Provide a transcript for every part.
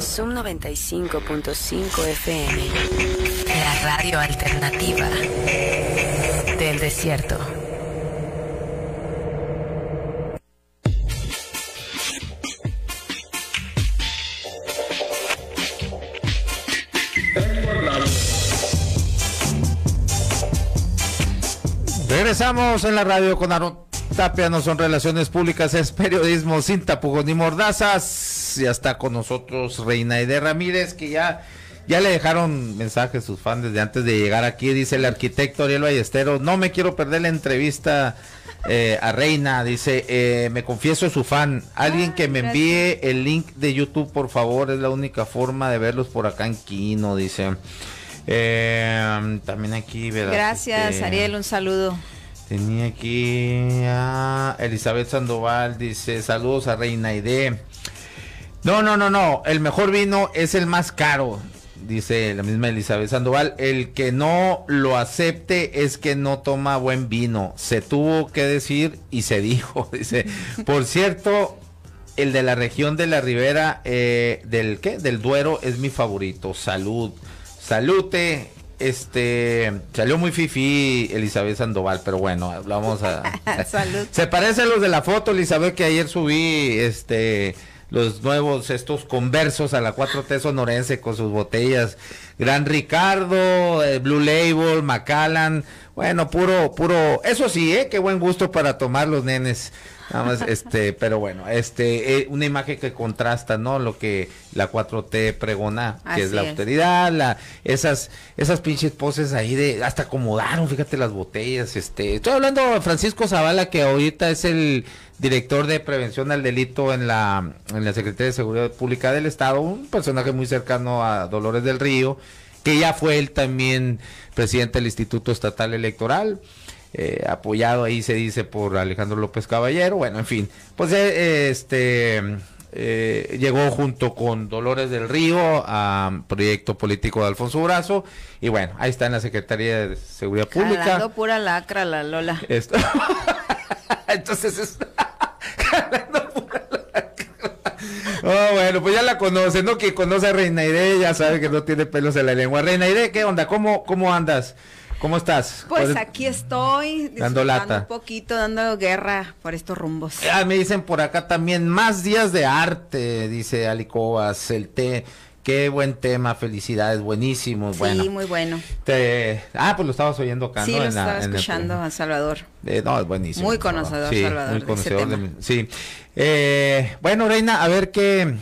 Zoom 95.5 FM. La radio alternativa del desierto. Regresamos en la radio con Aaron Tapia, no son relaciones públicas, es periodismo sin tapujos ni mordazas ya está con nosotros Reina ide Ramírez, que ya, ya le dejaron mensajes sus fans desde antes de llegar aquí, dice el arquitecto Ariel Ballesteros, no me quiero perder la entrevista eh, a Reina, dice, eh, me confieso su fan, alguien que ah, me envíe el link de YouTube, por favor, es la única forma de verlos por acá en Quino, dice. Em, también aquí, Gracias, este, Ariel, un saludo. Tenía aquí a Elizabeth Sandoval, dice, saludos a Reina Ide. No, no, no, no. El mejor vino es el más caro, dice la misma Elizabeth Sandoval. El que no lo acepte es que no toma buen vino. Se tuvo que decir y se dijo, dice. Por cierto, el de la región de la Ribera eh, del qué, del Duero es mi favorito. Salud, salute. Este salió muy fifi Elizabeth Sandoval, pero bueno, vamos a. Salud. Se parece a los de la foto, Elizabeth, que ayer subí, este los nuevos, estos conversos a la 4T sonorense con sus botellas. Gran Ricardo, eh, Blue Label, Macallan. Bueno, puro, puro. Eso sí, ¿eh? Qué buen gusto para tomar los nenes. Nada más, este, pero bueno, este, eh, una imagen que contrasta, ¿no? Lo que la 4T pregona, que es la austeridad, la, esas, esas pinches poses ahí de, hasta acomodaron, fíjate las botellas, este. Estoy hablando de Francisco Zavala, que ahorita es el director de prevención al delito en la, en la Secretaría de Seguridad Pública del Estado, un personaje muy cercano a Dolores del Río, que ya fue él también presidente del Instituto Estatal Electoral. Eh, apoyado ahí se dice por Alejandro López Caballero, bueno, en fin, pues eh, este eh, llegó junto con Dolores del Río a proyecto político de Alfonso Brazo y bueno, ahí está en la Secretaría de Seguridad Pública. pura lacra la Lola. Entonces es Oh, bueno, pues ya la conoce, ¿no? Que conoce a Reina Ide ya sabe que no tiene pelos en la lengua. Reina Ide ¿qué onda? ¿Cómo, cómo andas? ¿Cómo estás? Pues aquí estoy, dando lata. un poquito, dando guerra por estos rumbos. Ah, me dicen por acá también, más días de arte, dice Alicobas, el té. Qué buen tema, felicidades, buenísimo. Sí, muy bueno. Te... Ah, pues lo estabas oyendo acá, sí, lo estaba escuchando a Salvador. Eh, no, es buenísimo. Muy conocedor, Salvador. Sí, muy conocedor Sí. Eh, bueno, Reina, a ver qué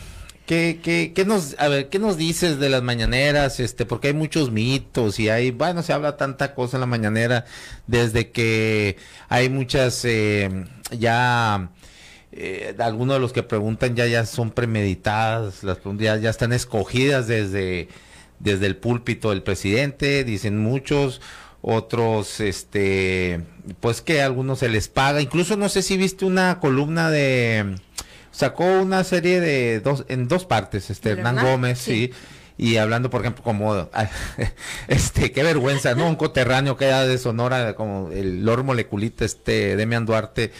¿Qué, qué, qué nos, a ver, ¿qué nos dices de las mañaneras? Este, porque hay muchos mitos y hay, bueno, se habla tanta cosa en la mañanera desde que hay muchas, em, ya, eh, algunos de los que preguntan ya, ya son premeditadas, las ya, ya están escogidas desde, desde el púlpito del presidente, dicen muchos, otros, este, pues que a algunos se les paga, incluso no sé si viste una columna de sacó una serie de dos, en dos partes, este Hernán, Gómez, sí. Y, hablando, por ejemplo, como, este, qué vergüenza, ¿no? Un coterráneo que era de Sonora, como el Lor Moleculita, este, Demian Duarte,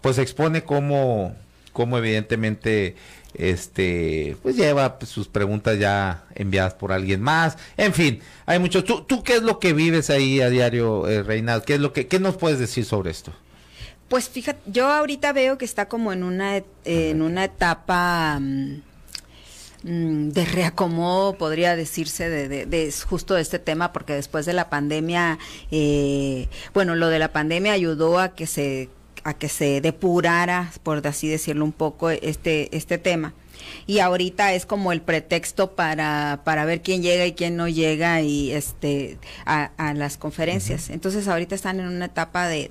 pues expone cómo, cómo evidentemente este, pues lleva pues, sus preguntas ya enviadas por alguien más. En fin, hay muchos. ¿Tú, tú qué es lo que vives ahí a diario, eh, Reinald? ¿Qué es lo que qué nos puedes decir sobre esto? Pues fíjate, yo ahorita veo que está como en una, eh, en una etapa mm, mm, de reacomodo, podría decirse, de, de, justo de este tema, porque después de la pandemia, eh, bueno, lo de la pandemia ayudó a que se a que se depurara, por así decirlo un poco, este, este tema y ahorita es como el pretexto para, para ver quién llega y quién no llega y este a, las conferencias. Entonces ahorita están en una etapa de,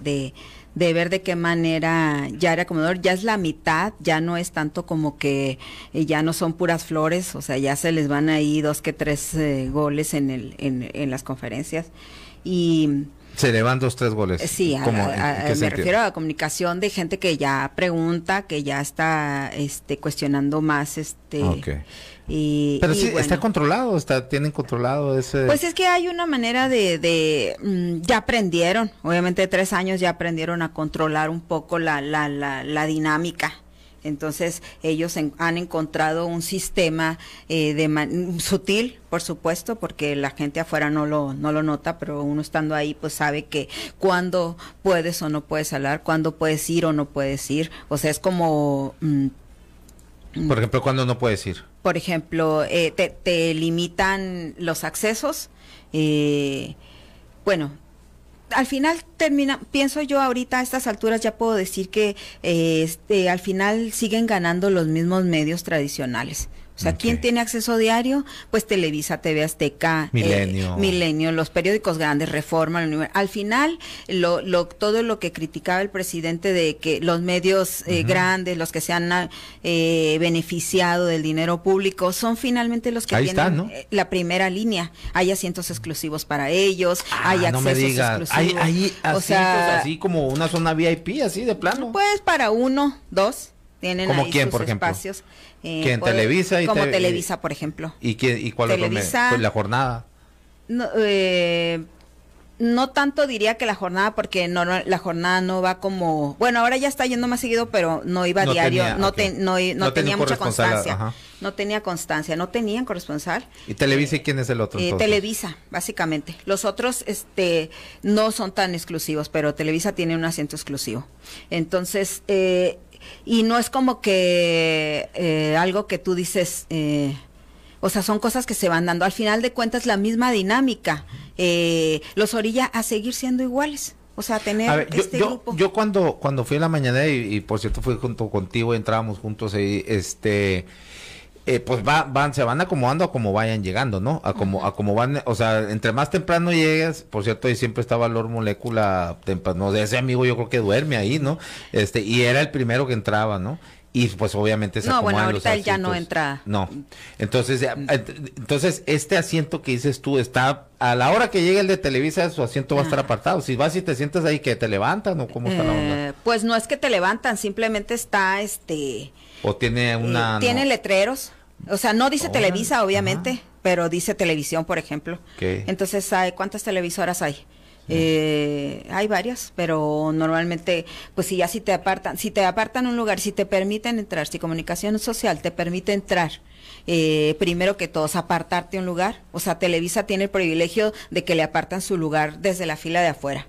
de ver de qué manera ya era comedor, ya es la mitad, ya no es tanto como que eh, ya no son puras flores, o sea, ya se les van ahí dos que tres eh, goles en, el, en las conferencias. Y se le dos, tres goles. Eh, sí, me refiero a la comunicación de gente que ya pregunta, que ya está este, cuestionando más. este y, Pero sí, está controlado, está, tienen controlado ese... Pues es que hay una manera de, mm, ya aprendieron, obviamente tres años ya aprendieron a controlar un poco la, la, la, la dinámica entonces ellos han encontrado un sistema eh, de sutil, por supuesto, porque la gente afuera no lo, no lo nota, pero uno estando ahí pues sabe que cuándo puedes o no puedes hablar, cuando puedes ir o no puedes ir. O sea, es como... Mm, mm. por ejemplo, ¿cuándo no puedes ir? Por ejemplo, eh, te, te, limitan los accesos. Eh, bueno, al final termina, pienso yo ahorita a estas alturas ya puedo decir que eh, este, al final siguen ganando los mismos medios tradicionales. O sea, ¿quién tiene acceso diario? Pues Televisa, TV Azteca, eh, Milenio, los periódicos grandes, Reforma, Al final, lo, todo lo que criticaba el presidente de que los medios eh, grandes, los que se han eh, beneficiado del dinero público, son finalmente los que tienen la primera línea. Hay asientos exclusivos para ellos, ah, hay accesos no me digas. exclusivos. Hay, asientos o sea, así como una zona VIP, así de plano. Pues para uno, dos. Tienen ahí sus por espacios. Eh, ¿Quién Televisa? Y como Televisa, por ejemplo. ¿Y, y cuál es pues, la jornada. Eh, no, tanto diría que la jornada, porque no, la jornada no va como, bueno, ahora ya está yendo más seguido, pero no iba diario, no, tenía mucha constancia, no tenía constancia, no tenían corresponsal. ¿Y Televisa y quién es el otro? Eh, Televisa, básicamente. Los otros este, no son tan exclusivos, pero Televisa tiene un asiento exclusivo. Entonces, eh, y no es como que eh, algo que tú dices, eh, o sea, son cosas que se van dando. Al final de cuentas, la misma dinámica eh, los orilla a seguir siendo iguales. O sea, tener a yo, este Yo, cuando, cuando fui a la mañana, y, y, por cierto fui junto contigo, entrábamos juntos ahí, este... Eh, pues va, van, se van acomodando a como vayan llegando, ¿no? A como, a como van, o sea, entre más temprano llegas... por cierto, y siempre está valor Molecula temprano, de ese amigo yo creo que duerme ahí, ¿no? Este, y era el primero que entraba, ¿no? Y pues obviamente se No, bueno, ahorita él ya no entra. No. Entonces, mm. entonces, este asiento que dices tú está, a la hora que llegue el de Televisa, su asiento va a estar apartado. Si vas y te sientas ahí, que te levantan o cómo está la onda. Eh, pues no es que te levantan, simplemente está este... O tiene una... Eh, tiene letreros. O sea, no dice Televisa, obviamente, pero dice televisión, por ejemplo. Entonces, hay, ¿cuántas televisoras hay? Eh, hay varias, pero normalmente, pues si ya si te apartan, si te apartan un lugar, si te permiten entrar, si comunicación social te permite entrar, eh, primero que todos apartarte un lugar, o sea, Televisa tiene el privilegio de que le apartan su lugar desde la fila de afuera.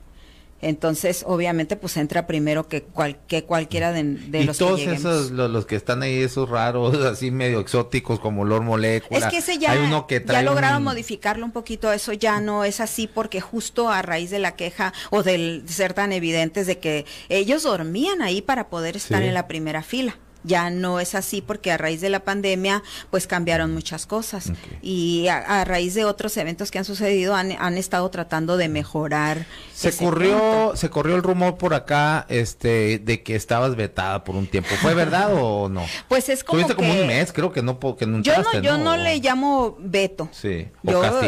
Entonces, obviamente, pues entra primero que, cual, que cualquiera de, de ¿Y los todos esos, los, que están ahí, esos raros, así medio exóticos, como Lor Es que ese ya, uno ya lograron modificarlo un poquito, eso ya no es así, porque justo a raíz de la queja o del ser tan evidentes de que ellos dormían ahí para poder estar en la primera fila ya no es así porque a raíz de la pandemia pues cambiaron muchas cosas y a, raíz de otros eventos que han sucedido han, estado tratando de mejorar se corrió se corrió el rumor por acá este de que estabas vetada por un tiempo fue verdad o no pues es como, que, un mes creo que no que no yo no le llamo veto sí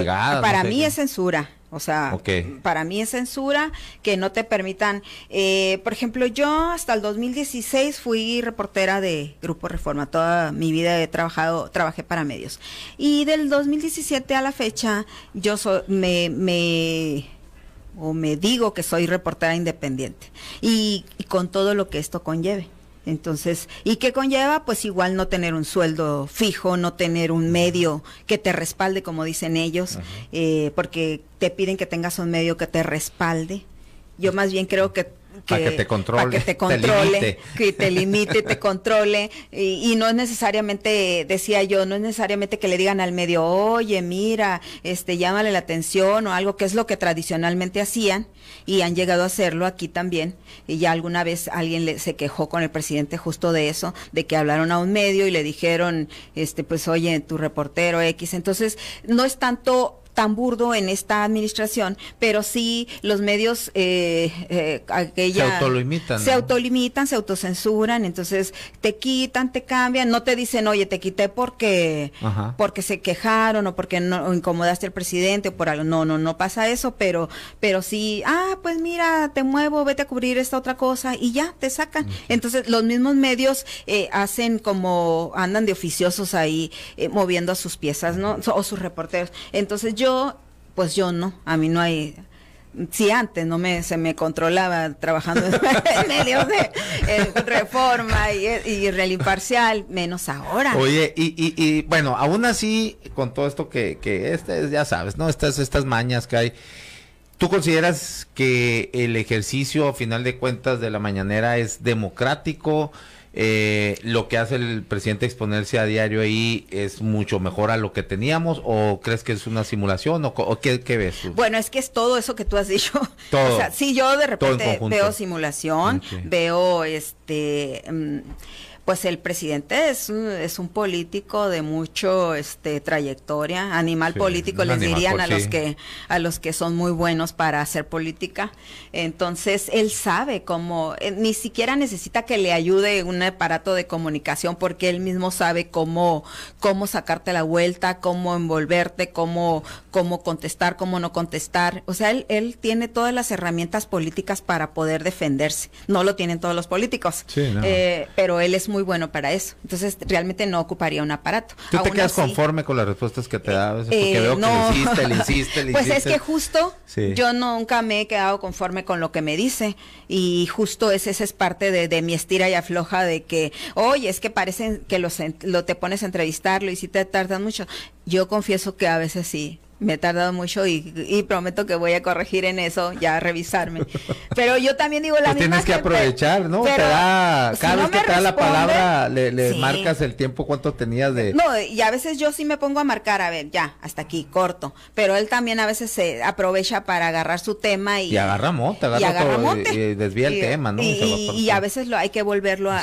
para mí es censura o sea, para mí es censura que no te permitan. Eh, por ejemplo, yo hasta el 2016 fui reportera de Grupo Reforma. Toda mi vida he trabajado, trabajé para medios. Y del 2017 a la fecha, yo me, me o me digo que soy reportera independiente y, y con todo lo que esto conlleve. Entonces, ¿y qué conlleva? Pues igual no tener un sueldo fijo, no tener un medio que te respalde, como dicen ellos, eh, porque te piden que tengas un medio que te respalde. Yo más bien creo que que, que te controle. que te controle, que te limite, te controle. Y, no es necesariamente, decía yo, no es necesariamente que le digan al medio, oye, mira, este, llámale la atención o algo, que es lo que tradicionalmente hacían y han llegado a hacerlo aquí también. Y ya alguna vez alguien le, se quejó con el presidente justo de eso, de que hablaron a un medio y le dijeron, este, pues oye, tu reportero X. Entonces, no es tanto tan burdo en esta administración, pero sí los medios eh, eh aquella, se autolimitan. Se autocensuran, entonces te quitan, te cambian, no te dicen, oye, te quité porque, porque se quejaron o porque no incomodaste al presidente o por algo. No, no, no pasa eso, pero, pero sí, ah, pues mira, te muevo, vete a cubrir esta otra cosa y ya, te sacan. Entonces los mismos medios eh, hacen como, andan de oficiosos ahí eh, moviendo a sus piezas, ¿no? O sus reporteros. Entonces yo pues yo no, a mí no hay si antes no me se me controlaba trabajando en medio de reforma y, y real menos ahora. Oye, y, y, bueno, aún así, con todo esto que, que este, ya sabes, ¿no? Estas, estas mañas que hay. ¿Tú consideras que el ejercicio, a final de cuentas, de la mañanera es democrático? eh, lo que hace el presidente exponerse a diario ahí es mucho mejor a lo que teníamos o crees que es una simulación o, qué, ves? Bueno, es que es todo eso que tú has dicho. Todo. O sea, sí, yo de repente veo simulación, veo este... Mm, pues el presidente es un, es un político de mucho este trayectoria, animal político les dirían a los que a los que son muy buenos para hacer política. Entonces él sabe cómo eh, ni siquiera necesita que le ayude un aparato de comunicación porque él mismo sabe cómo cómo sacarte la vuelta, cómo envolverte, cómo cómo contestar, cómo no contestar. O sea, él tiene todas las herramientas políticas para poder defenderse. No lo tienen todos los políticos. Eh, pero él es muy bueno para eso. Entonces, realmente no ocuparía un aparato. ¿Tú te quedas conforme con las respuestas que te da? Eh, que le le Pues es que justo yo nunca me he quedado conforme con lo que me dice. Y justo esa es parte de, mi estira y afloja de que, oye, es que parecen que los, lo te pones a entrevistarlo y si te tardan mucho. Yo confieso que a veces sí me he tardado mucho y, prometo que voy a corregir en eso, ya revisarme. Pero yo también digo la pues Tienes que aprovechar, ¿no? te da, cada vez que te da la palabra, le, marcas el tiempo cuánto tenías de. No, y a veces yo sí me pongo a marcar, a ver, ya, hasta aquí, corto. Pero él también a veces se aprovecha para agarrar su tema y. Y agarra y todo, Y, desvía el tema, ¿no? Y, a veces lo, hay que volverlo a,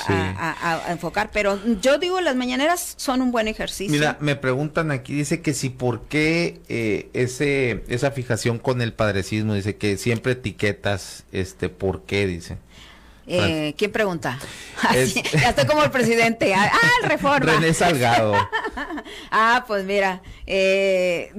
enfocar. Pero yo digo, las mañaneras son un buen ejercicio. Mira, me preguntan aquí, dice que si por qué. Eh, eh, ese, esa fijación con el padrecismo? Dice que siempre etiquetas, este, ¿por qué? Dice. Eh, ¿Quién pregunta? Ah, estoy como el presidente. Ah, ah el reforma. René Salgado. ah, pues mira, eh,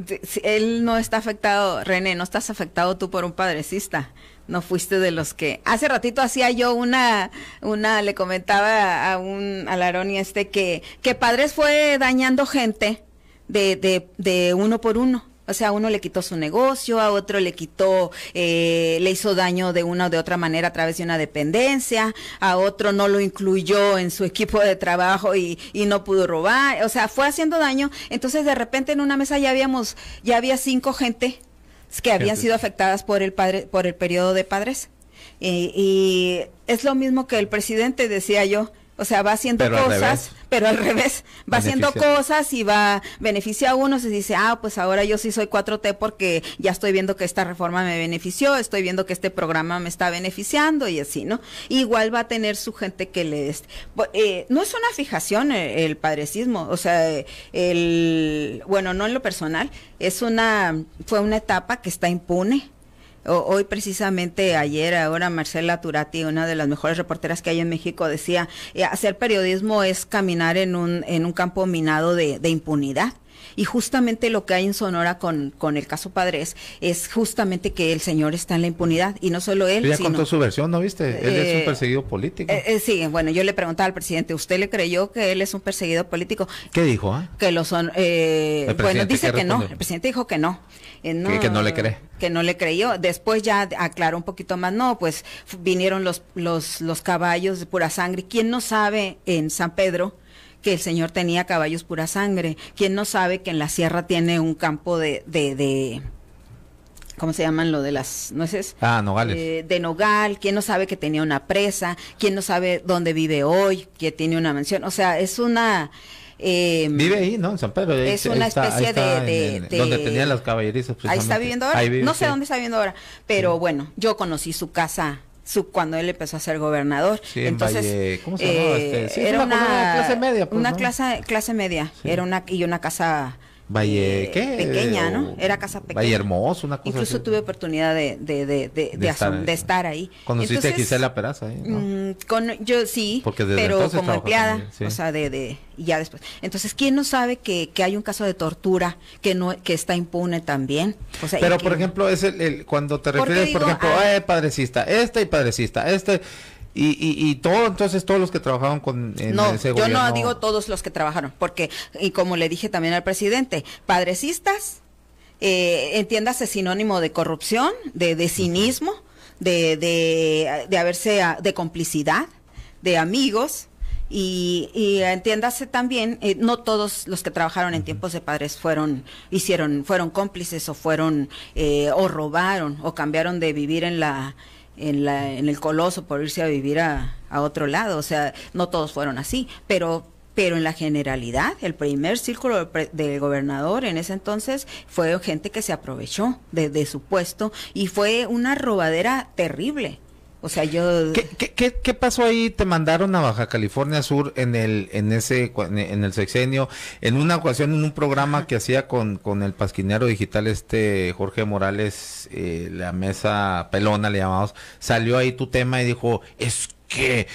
él no está afectado, René, no estás afectado tú por un padrecista no fuiste de los que hace ratito hacía yo una una le comentaba a un a y este que que padres fue dañando gente de, de uno por uno o sea, a uno le quitó su negocio, a otro le quitó, eh, le hizo daño de una o de otra manera a través de una dependencia, a otro no lo incluyó en su equipo de trabajo y, no pudo robar. O sea, fue haciendo daño. Entonces, de repente en una mesa ya habíamos, ya había cinco gente que habían sido afectadas por el padre, por el periodo de padres. y es lo mismo que el presidente decía yo, o sea, va haciendo cosas, pero al revés, va haciendo cosas y va, beneficia a uno, se dice, ah, pues ahora yo sí soy 4T porque ya estoy viendo que esta reforma me benefició, estoy viendo que este programa me está beneficiando y así, ¿no? Igual va a tener su gente que le... Eh, no es una fijación eh, el padrecismo, o sea, el, bueno, no en lo personal, es una, fue una etapa que está impune hoy precisamente ayer, ahora Marcela Turati, una de las mejores reporteras que hay en México, decía, eh, hacer periodismo es caminar en un, en un campo minado de impunidad. Y justamente lo que hay en Sonora con, con el caso Padres es justamente que el señor está en la impunidad y no solo él. Pues contó su versión, ¿no viste? Él es un eh, perseguido político. Eh, eh, sí, bueno, yo le preguntaba al presidente, ¿usted le creyó que él es un perseguido político? ¿Qué dijo? Ah? Que lo son. bueno, dice que no. El presidente dijo que no. que, no le cree que no le creyó. Después ya aclaró un poquito más, no, pues vinieron los, los, los caballos de pura sangre. ¿Quién no sabe en San Pedro? que el señor tenía caballos pura sangre. ¿Quién no sabe que en la sierra tiene un campo de, de, de ¿cómo se llaman lo de las nueces? Ah, nogales. Eh, de nogal, ¿quién no sabe que tenía una presa? ¿Quién no sabe dónde vive hoy? ¿Que tiene una mansión? O sea, es una... Em, vive ahí, ¿no? En San Pedro. es una especie de, Donde tenía las caballerizas. Ahí está viviendo ahora. no sé dónde está viviendo ahora. Pero bueno, yo conocí su casa su, cuando él empezó a ser gobernador. Sí, Entonces, en Valle, ¿cómo se llamaba este? sí, era una, clase media. Pues, una clase, media, era una, y una casa Valle, eh, ¿qué? Pequeña, ¿no? Era casa pequeña. Valle Hermoso, una cosa Incluso tuve oportunidad de, de, estar, ahí. ¿Conociste a Gisela Peraza ahí? Mm, yo sí, pero como empleada, o sea, de, de, ya después. Entonces, ¿quién no sabe que, que hay un caso de tortura que no que está impune también? pero, por ejemplo, es el, cuando te refieres, por ejemplo, ah, ay, padrecista, este y padrecista, este y, y, todo, entonces todos los que trabajaron con no, yo no digo todos los que trabajaron, porque, y como le dije también al presidente, padrecistas, eh, entiéndase sinónimo de corrupción, de, cinismo, de, de, de haberse, ah, de complicidad, de amigos, y, entiéndase también, eh, no todos los que trabajaron en tiempos de padres fueron, hicieron, fueron cómplices o fueron, eh, o robaron o cambiaron de vivir en la, en, el Coloso por irse a vivir a, otro lado. O sea, no todos fueron así, pero pero en la generalidad, el primer círculo del, gobernador en ese entonces fue gente que se aprovechó de, de, su puesto y fue una robadera terrible. O sea, yo... ¿Qué, pasó ahí? ¿Te mandaron a Baja California Sur en el, en ese, en el sexenio, en una ocasión, en un programa que hacía con, con el pasquinero digital este Jorge Morales, eh, la mesa pelona le llamamos, salió ahí tu tema y dijo, es que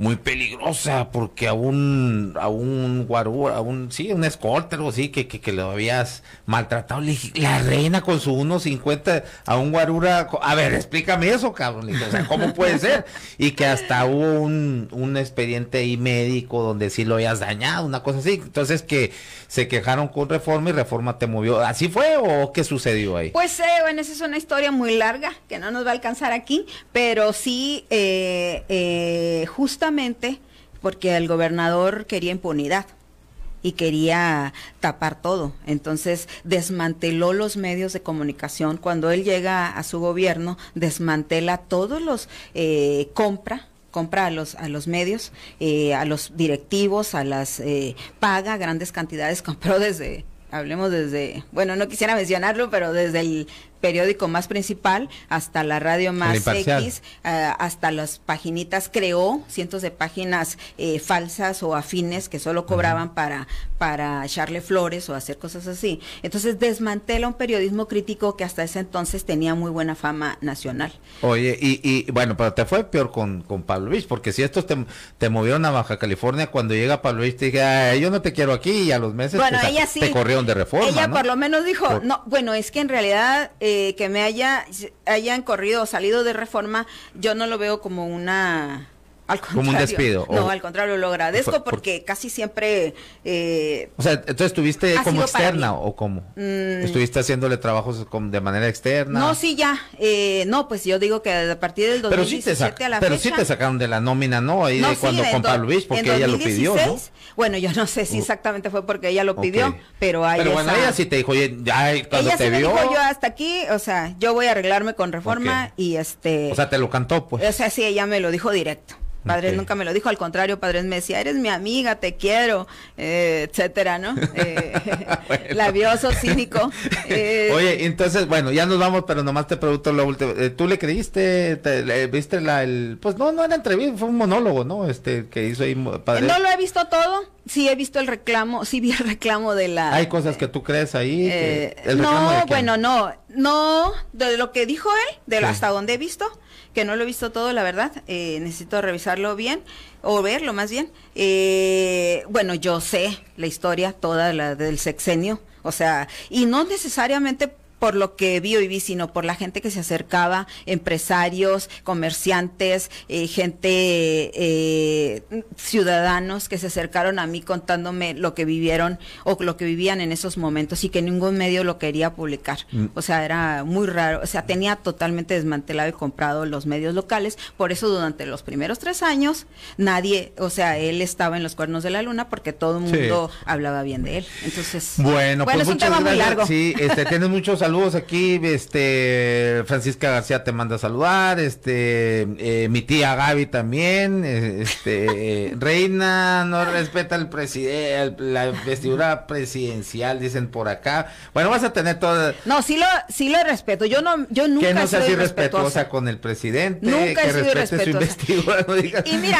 muy peligrosa porque a un a un guarú, a un sí, un escolta algo así que, que, lo habías maltratado, le la reina con su 1.50 a un guarura, a ver, explícame eso, cabrón, o sea, ¿cómo puede ser? Y que hasta hubo un, un expediente ahí médico donde sí lo habías dañado, una cosa así. Entonces que se quejaron con Reforma y Reforma te movió. ¿Así fue o qué sucedió ahí? Pues eh, bueno, esa es una historia muy larga que no nos va a alcanzar aquí, pero sí eh, eh justamente porque el gobernador quería impunidad y quería tapar todo. Entonces desmanteló los medios de comunicación. Cuando él llega a su gobierno, desmantela todos los eh, compra compra a los a los medios, eh, a los directivos, a las eh, paga grandes cantidades, compró desde hablemos desde, bueno, no quisiera mencionarlo, pero desde el periódico más principal, hasta la radio más X, eh, hasta las paginitas creó, cientos de páginas eh, falsas o afines que solo cobraban para, para echarle flores o hacer cosas así. Entonces desmantela un periodismo crítico que hasta ese entonces tenía muy buena fama nacional. Oye, y, y bueno, pero te fue peor con, con Pablo Luis, porque si estos te, te movieron a Baja California, cuando llega Pablo Luis te dije, yo no te quiero aquí, y a los meses bueno, te corrieron de reforma. Ella por lo menos dijo, no, bueno, es que en realidad que me haya, hayan corrido o salido de reforma, yo no lo veo como una como un despido. No, al contrario, lo agradezco porque casi siempre... Eh, o sea, entonces estuviste como externa o cómo? Mm. ¿Estuviste haciéndole trabajos de manera externa? No, sí, ya. Eh, no, pues yo digo que a partir del 2017 pero sí a la Pero sí te sacaron de la nómina, ¿no? Ahí de cuando con Pablo Luis, porque ella lo pidió, ¿no? Bueno, yo no sé si uh. exactamente fue porque ella lo pidió, pero ahí Pero bueno, ella sí te dijo, oye, ya cuando te vio... dijo, yo hasta aquí, o sea, yo voy a arreglarme con Reforma y este... O sea, te lo cantó, pues. O sea, sí, ella me lo dijo directo. Padre nunca me lo dijo, al contrario, Padre me decía, eres mi amiga, te quiero, eh, etcétera, ¿no? Eh, labioso, cínico. Eh, Oye, entonces, bueno, ya nos vamos, pero nomás te pregunto lo último. ¿Tú le creíste, viste la, el, pues no, no era entrevista, fue un monólogo, ¿no? Este, que hizo ahí Padre No lo he visto todo, sí he visto el reclamo, sí vi el reclamo de la... Hay cosas que tú crees ahí. Eh, no, bueno, no, no, de lo que dijo él, de hasta dónde he visto, que no lo he visto todo, la verdad, eh, necesito revisarlo bien, o verlo más bien. Eh, bueno, yo sé la historia toda la del sexenio, o sea, y no necesariamente por lo que vi y vi, sino por la gente que se acercaba, empresarios, comerciantes, eh, gente, eh, ciudadanos que se acercaron a mí contándome lo que vivieron o lo que vivían en esos momentos y que ningún medio lo quería publicar. Mm. O sea, era muy raro, o sea, tenía totalmente desmantelado y comprado los medios locales, por eso durante los primeros tres años nadie, o sea, él estaba en los cuernos de la luna porque todo el mundo hablaba bien de él. Entonces, bueno, pues es un tema muy largo. Sí, este, tienes muchos saludos aquí, este, Francisca García te manda saludar, este, eh, mi tía Gaby también, eh, este, Reina no respeta el presidente, la vestidura presidencial, dicen por acá. Bueno, vas a tener todo. No, sí lo, sí lo respeto, yo no, yo nunca Que no seas irrespetuosa con el presidente, nunca que respete su Y mira,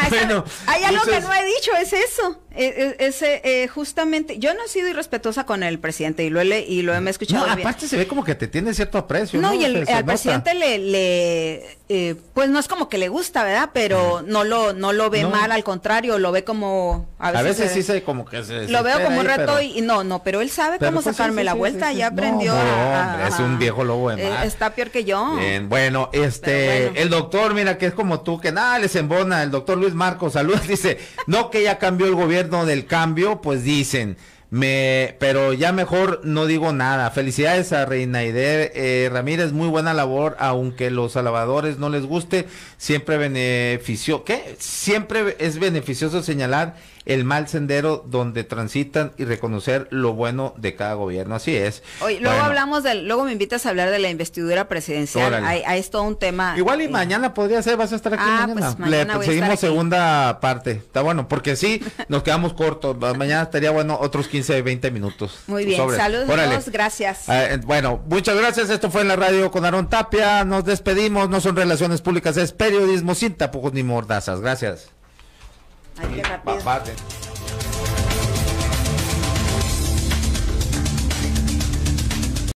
hay algo que no he dicho, es eso. E, e, ese, eh, justamente, yo no he sido irrespetuosa con el presidente y lo he, y lo he escuchado. bien. aparte se ve como que te tiene cierto aprecio. No, y el, al presidente le, eh, pues no es como que le gusta, ¿verdad? Pero no lo, no lo ve mal, al contrario, lo ve como. A veces, sí se como que Lo veo como un reto y no, no, pero él sabe cómo pues sacarme la vuelta, ya aprendió. No, es un viejo lobo de eh, Está peor que yo. bueno, este, el doctor, mira que es como tú, que nada les embona, el doctor Luis Marcos, saludos, dice, no que ya cambió el gobierno del cambio, pues dicen, me, pero ya mejor no digo nada. Felicidades a Reina eh, Ramírez, muy buena labor, aunque los alabadores no les guste, siempre beneficio ¿qué? Siempre es beneficioso señalar el mal sendero donde transitan y reconocer lo bueno de cada gobierno. Así es. luego hablamos del, luego me invitas a hablar de la investidura presidencial. a esto es todo un tema. Igual y eh, mañana podría ser, vas a estar aquí ah, mañana. Pues seguimos segunda parte. Está bueno, porque sí, nos quedamos cortos. mañana estaría bueno otros 15 20 minutos. Muy bien, saludos, gracias. Ah, eh, bueno, muchas gracias. Esto fue en la radio con Aaron Tapia. Nos despedimos. No son relaciones públicas, es periodismo sin tapujos ni mordazas. Gracias.